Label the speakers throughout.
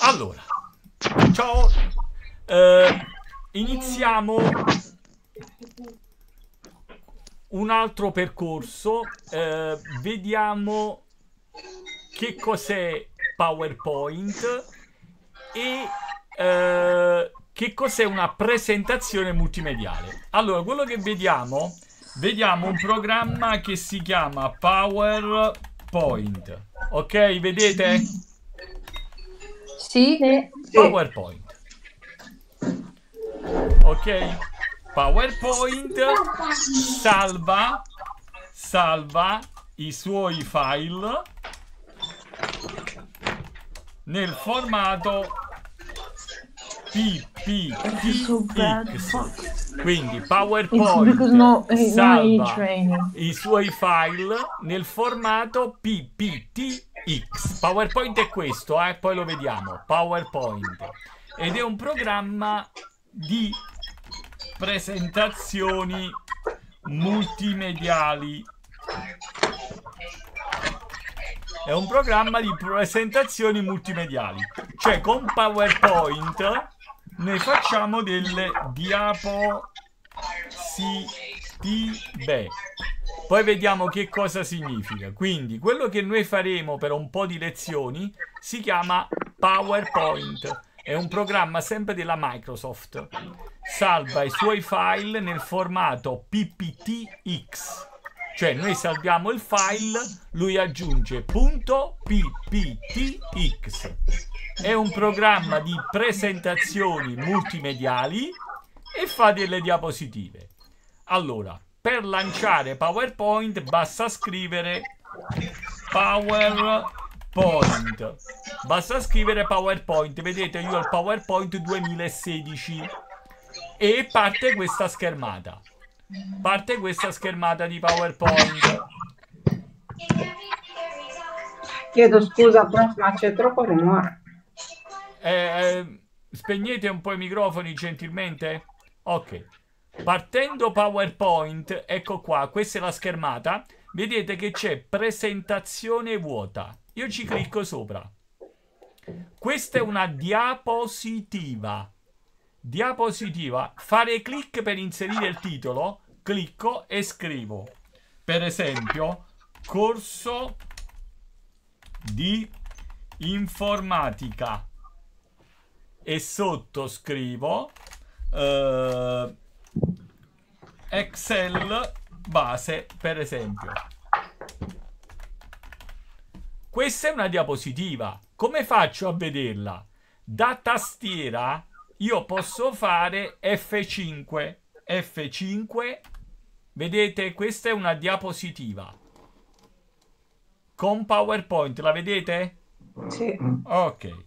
Speaker 1: Allora, ciao, eh, iniziamo un altro percorso, eh, vediamo che cos'è PowerPoint e eh, che cos'è una presentazione multimediale. Allora, quello che vediamo, vediamo un programma che si chiama PowerPoint, ok? Vedete? Sì. PowerPoint. Ok. PowerPoint salva, salva i suoi file nel formato P, P, P, so Quindi PowerPoint no, salva no i suoi file nel formato PPTX. PowerPoint è questo, eh? poi lo vediamo. PowerPoint. Ed è un programma di presentazioni multimediali. È un programma di presentazioni multimediali. Cioè con PowerPoint ne facciamo delle diapositive. Poi vediamo che cosa significa. Quindi, quello che noi faremo per un po' di lezioni si chiama PowerPoint. È un programma sempre della Microsoft. Salva i suoi file nel formato PPTX. Cioè noi salviamo il file, lui aggiunge .pptx. È un programma di presentazioni multimediali e fa delle diapositive. Allora, per lanciare PowerPoint basta scrivere PowerPoint. Basta scrivere PowerPoint. Vedete, io ho il PowerPoint 2016 e parte questa schermata. Parte questa schermata di PowerPoint. Chiedo scusa, prof, ma c'è troppo rumore. Eh, eh, spegnete un po' i microfoni gentilmente. Ok. Partendo PowerPoint, ecco qua, questa è la schermata. Vedete che c'è presentazione vuota. Io ci clicco sopra. Questa è una diapositiva. Diapositiva. Fare clic per inserire il titolo. Clicco e scrivo. Per esempio, corso di informatica. E sotto scrivo eh, Excel base, per esempio. Questa è una diapositiva. Come faccio a vederla? Da tastiera io posso fare F5. F5. Vedete, questa è una diapositiva. Con PowerPoint, la vedete? Sì. Ok.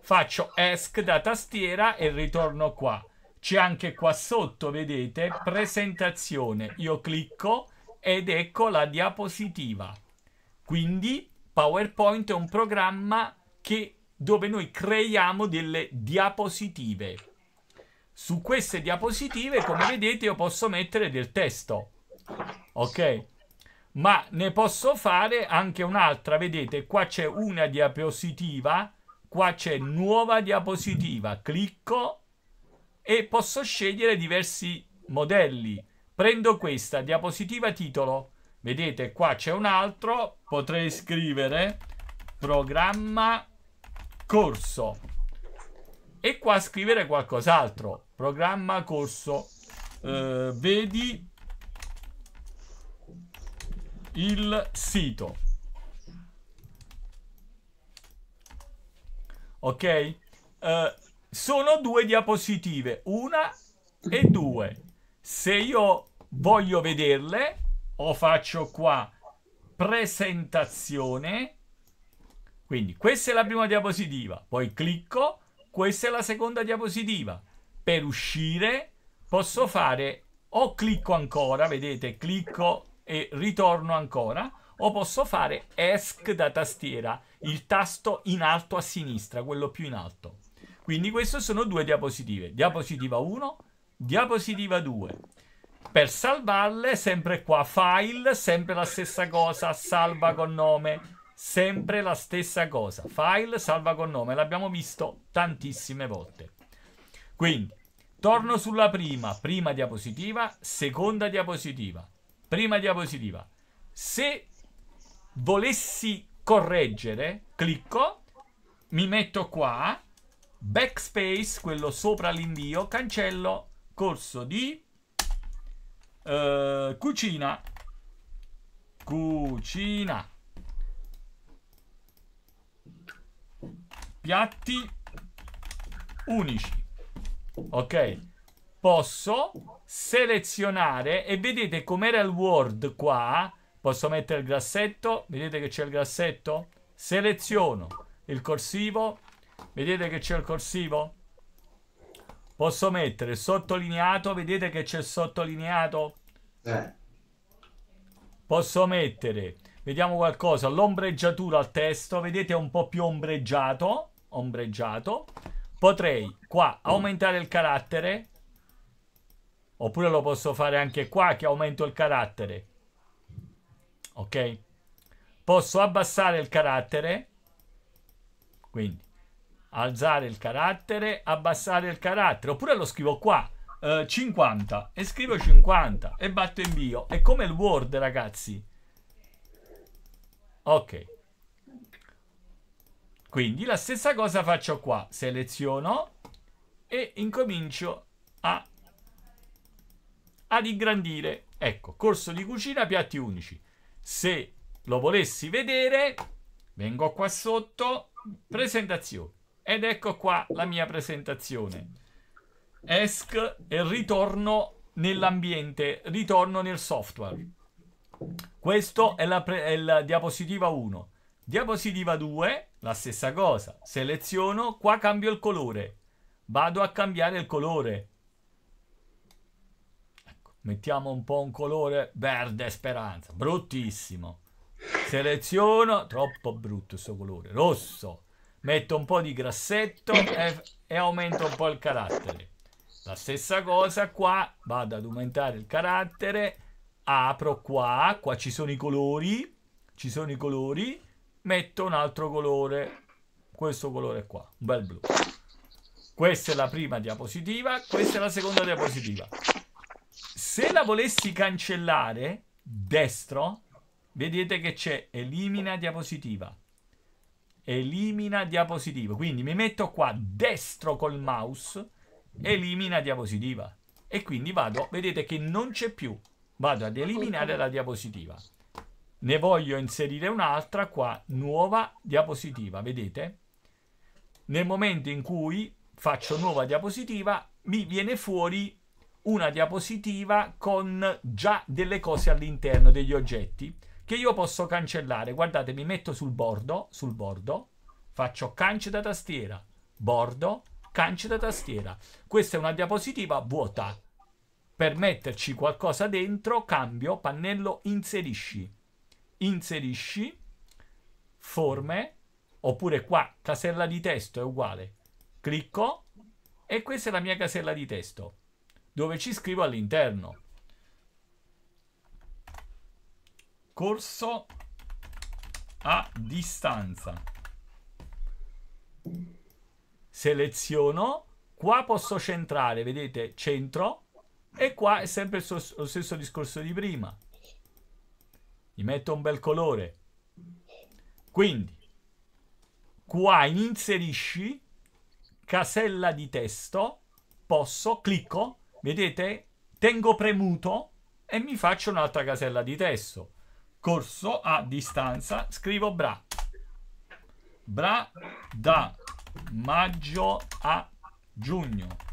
Speaker 1: Faccio ESC da tastiera e ritorno qua. C'è anche qua sotto, vedete, presentazione. Io clicco ed ecco la diapositiva. Quindi PowerPoint è un programma che dove noi creiamo delle diapositive. Su queste diapositive, come vedete, io posso mettere del testo. Ok? Ma ne posso fare anche un'altra. Vedete, qua c'è una diapositiva, qua c'è nuova diapositiva. Clicco e posso scegliere diversi modelli. Prendo questa diapositiva titolo. Vedete, qua c'è un altro. Potrei scrivere programma corso. E qua scrivere qualcos'altro. Programma corso. Eh, vedi il sito. Ok? Eh, sono due diapositive, una e due. Se io voglio vederle, o faccio qua presentazione quindi questa è la prima diapositiva, poi clicco, questa è la seconda diapositiva. Per uscire posso fare o clicco ancora, vedete, clicco e ritorno ancora, o posso fare ESC da tastiera, il tasto in alto a sinistra, quello più in alto. Quindi queste sono due diapositive, diapositiva 1, diapositiva 2. Per salvarle, sempre qua, file, sempre la stessa cosa, salva con nome, sempre la stessa cosa. File, salva con nome. L'abbiamo visto tantissime volte. Quindi, torno sulla prima. Prima diapositiva, seconda diapositiva. Prima diapositiva. Se volessi correggere, clicco, mi metto qua, backspace, quello sopra l'invio, cancello corso di eh, cucina. Cucina piatti unici. Ok, posso selezionare e vedete com'era il Word qua. Posso mettere il grassetto, vedete che c'è il grassetto? Seleziono il corsivo, vedete che c'è il corsivo? Posso mettere sottolineato, vedete che c'è sottolineato? Eh. Posso mettere, vediamo qualcosa, l'ombreggiatura al testo, vedete è un po' più ombreggiato ombreggiato. Potrei qua aumentare il carattere. Oppure lo posso fare anche qua che aumento il carattere. Ok? Posso abbassare il carattere. Quindi alzare il carattere, abbassare il carattere. Oppure lo scrivo qua. 50 eh, e scrivo 50 e batto invio. È come il Word, ragazzi. Ok. Quindi la stessa cosa faccio qua, seleziono e incomincio a, ad ingrandire. Ecco, corso di cucina, piatti unici. Se lo volessi vedere, vengo qua sotto, presentazione. Ed ecco qua la mia presentazione. Esc e ritorno nell'ambiente, ritorno nel software. Questa è la, è la diapositiva 1. Diapositiva 2 la stessa cosa. Seleziono, qua cambio il colore. Vado a cambiare il colore. Ecco, mettiamo un po' un colore verde speranza. Bruttissimo. Seleziono, troppo brutto questo colore. Rosso. Metto un po' di grassetto e, e aumento un po' il carattere. La stessa cosa qua, vado ad aumentare il carattere, apro qua, qua ci sono i colori, ci sono i colori, metto un altro colore, questo colore qua, un bel blu. Questa è la prima diapositiva, questa è la seconda diapositiva. Se la volessi cancellare, destro, vedete che c'è elimina diapositiva. Elimina diapositiva. Quindi mi metto qua destro col mouse, elimina diapositiva. E quindi vado, vedete che non c'è più. Vado ad eliminare la diapositiva ne voglio inserire un'altra qua, nuova diapositiva, vedete? Nel momento in cui faccio nuova diapositiva, mi viene fuori una diapositiva con già delle cose all'interno, degli oggetti, che io posso cancellare. Guardate, mi metto sul bordo, sul bordo, faccio cancio da tastiera, bordo, cancio da tastiera. Questa è una diapositiva vuota. Per metterci qualcosa dentro, cambio, pannello, inserisci inserisci forme, oppure qua casella di testo è uguale, clicco e questa è la mia casella di testo dove ci scrivo all'interno corso a distanza seleziono qua posso centrare vedete centro e qua è sempre lo stesso discorso di prima gli metto un bel colore. Quindi, qua inserisci casella di testo, posso, clicco, vedete, tengo premuto e mi faccio un'altra casella di testo. Corso a distanza, scrivo bra. Bra da maggio a giugno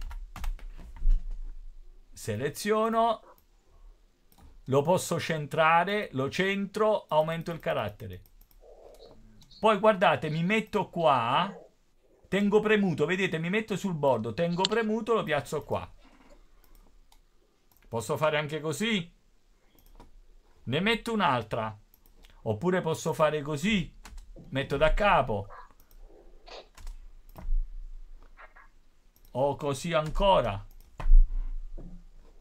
Speaker 1: seleziono lo posso centrare, lo centro, aumento il carattere. Poi guardate, mi metto qua, tengo premuto, vedete, mi metto sul bordo, tengo premuto, lo piazzo qua. Posso fare anche così? Ne metto un'altra. Oppure posso fare così, metto da capo. O così ancora.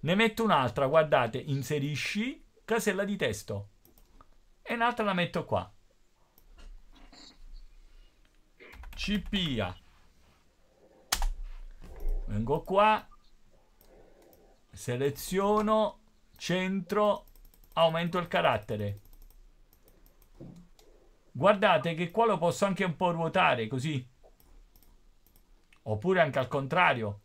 Speaker 1: Ne metto un'altra, guardate, inserisci, casella di testo. E un'altra la metto qua. CPA. Vengo qua, seleziono, centro, aumento il carattere. Guardate che qua lo posso anche un po' ruotare così. Oppure anche al contrario.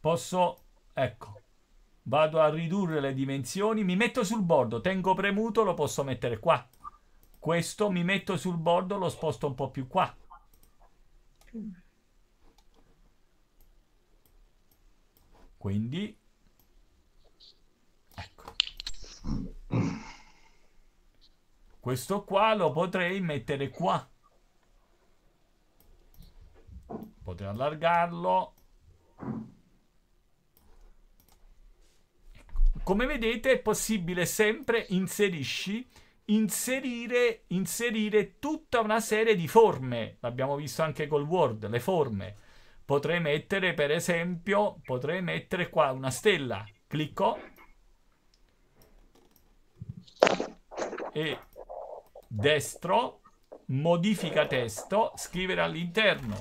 Speaker 1: Posso, ecco, vado a ridurre le dimensioni, mi metto sul bordo, tengo premuto, lo posso mettere qua. Questo mi metto sul bordo, lo sposto un po' più qua. Quindi, ecco. Questo qua lo potrei mettere qua. Potrei allargarlo. Come vedete è possibile sempre inserisci, inserire, inserire tutta una serie di forme. L'abbiamo visto anche col Word, le forme. Potrei mettere, per esempio, potrei mettere qua una stella. Clicco. E destro, modifica testo, scrivere all'interno.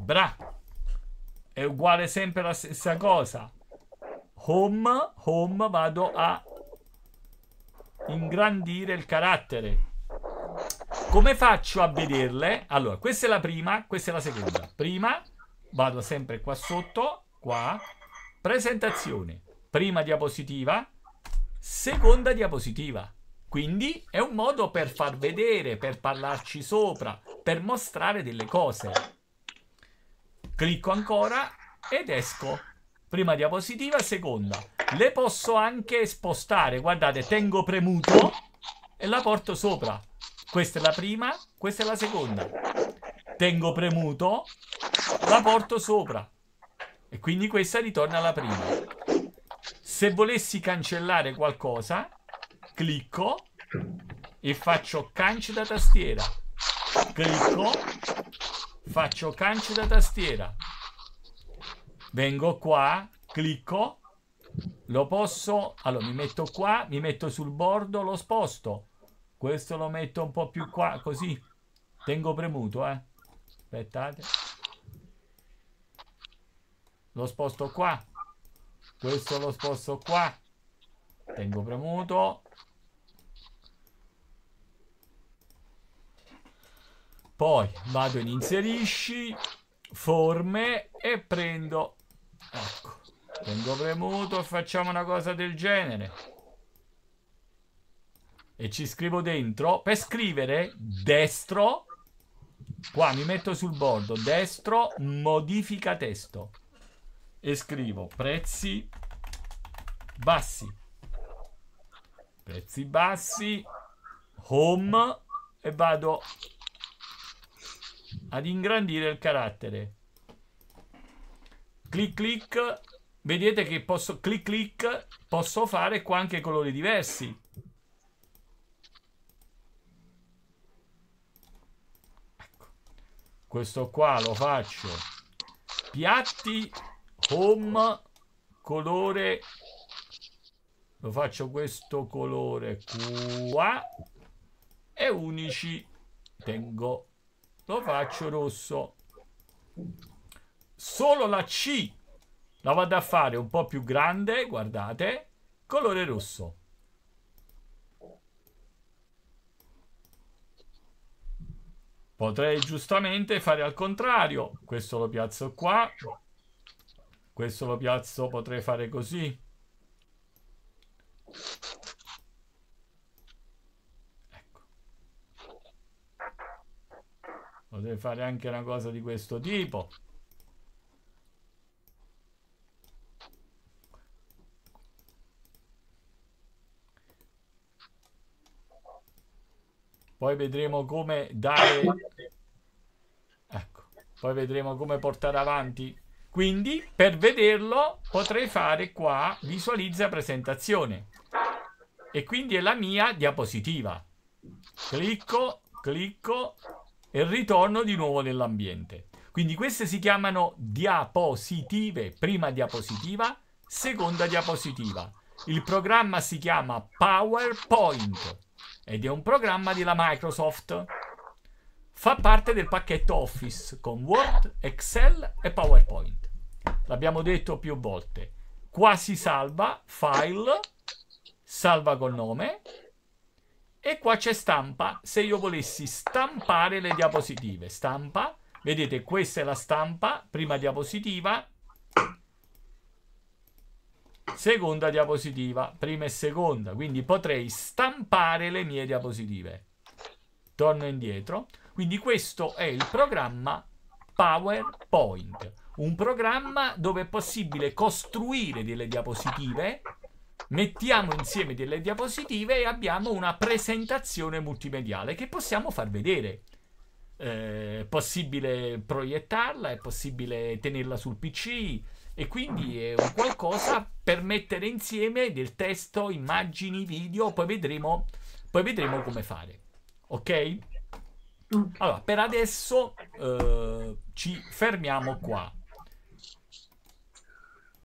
Speaker 1: Bra. È uguale sempre la stessa cosa home, home vado a ingrandire il carattere. Come faccio a vederle? Allora, questa è la prima, questa è la seconda. Prima, vado sempre qua sotto, qua, presentazione, prima diapositiva, seconda diapositiva. Quindi è un modo per far vedere, per parlarci sopra, per mostrare delle cose. Clicco ancora ed esco. Prima diapositiva, seconda. Le posso anche spostare. Guardate, tengo premuto e la porto sopra. Questa è la prima, questa è la seconda. Tengo premuto, la porto sopra. E quindi questa ritorna alla prima. Se volessi cancellare qualcosa, clicco e faccio cancio da tastiera. Clicco, faccio cancio da tastiera vengo qua, clicco, lo posso, allora mi metto qua, mi metto sul bordo, lo sposto, questo lo metto un po' più qua, così, tengo premuto, eh, aspettate, lo sposto qua, questo lo sposto qua, tengo premuto, poi vado in inserisci, forme e prendo Tengo premuto e facciamo una cosa del genere. E ci scrivo dentro. Per scrivere destro, qua mi metto sul bordo, destro, modifica testo. E scrivo prezzi bassi. Prezzi bassi, home e vado ad ingrandire il carattere. Clic clic vedete che posso clic clic posso fare qua anche colori diversi ecco. questo qua lo faccio piatti home colore lo faccio questo colore qua e unici tengo lo faccio rosso solo la C la vado a fare un po' più grande, guardate, colore rosso. Potrei giustamente fare al contrario. Questo lo piazzo qua. Questo lo piazzo, potrei fare così. Ecco. Potrei fare anche una cosa di questo tipo. Poi vedremo come dare... Ecco, poi vedremo come portare avanti. Quindi per vederlo potrei fare qua visualizza presentazione. E quindi è la mia diapositiva. Clicco, clicco e ritorno di nuovo nell'ambiente. Quindi queste si chiamano diapositive, prima diapositiva, seconda diapositiva. Il programma si chiama PowerPoint ed è un programma della Microsoft. Fa parte del pacchetto Office con Word, Excel e PowerPoint. L'abbiamo detto più volte. Qua si salva file, salva col nome e qua c'è stampa. Se io volessi stampare le diapositive, stampa, vedete questa è la stampa, prima diapositiva, seconda diapositiva, prima e seconda, quindi potrei stampare le mie diapositive. Torno indietro, quindi questo è il programma PowerPoint, un programma dove è possibile costruire delle diapositive, mettiamo insieme delle diapositive e abbiamo una presentazione multimediale che possiamo far vedere. Eh, è possibile proiettarla, è possibile tenerla sul PC, e quindi è un qualcosa per mettere insieme del testo, immagini, video, poi vedremo, poi vedremo come fare. Ok? Allora, per adesso eh, ci fermiamo qua.